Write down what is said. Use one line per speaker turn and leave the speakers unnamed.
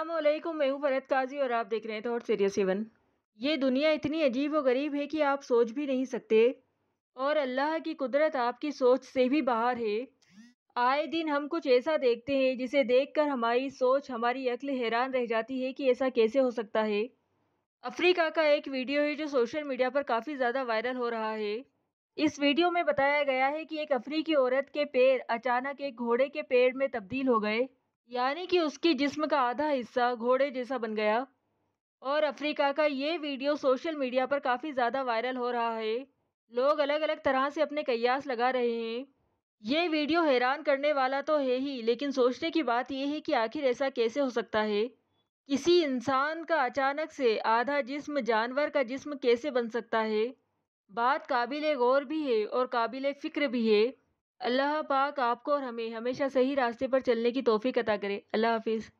असलम मैं हूँ फरहत काजी और आप देख रहे हैं थॉट सीरियस सेवन ये दुनिया इतनी अजीब व गरीब है कि आप सोच भी नहीं सकते और अल्लाह की कुदरत आपकी सोच से भी बाहर है आए दिन हम कुछ ऐसा देखते हैं जिसे देखकर हमारी सोच हमारी अक्ल हैरान रह जाती है कि ऐसा कैसे हो सकता है अफ्रीका का एक वीडियो है जो सोशल मीडिया पर काफ़ी ज़्यादा वायरल हो रहा है इस वीडियो में बताया गया है कि एक अफ्रीकी औरत के पैर अचानक एक घोड़े के पेड़ में तब्दील हो गए यानी कि उसकी जिस्म का आधा हिस्सा घोड़े जैसा बन गया और अफ्रीका का ये वीडियो सोशल मीडिया पर काफ़ी ज़्यादा वायरल हो रहा है लोग अलग अलग तरह से अपने कयास लगा रहे हैं ये वीडियो हैरान करने वाला तो है ही लेकिन सोचने की बात यह है कि आखिर ऐसा कैसे हो सकता है किसी इंसान का अचानक से आधा जिस्म जानवर का जिस्म कैसे बन सकता है बात काबिल गौर भी है और काबिल फ़िक्र भी है अल्लाह पाक आपको और हमें हमेशा सही रास्ते पर चलने की तोफ़ी अता करे अल्लाह हाफिज़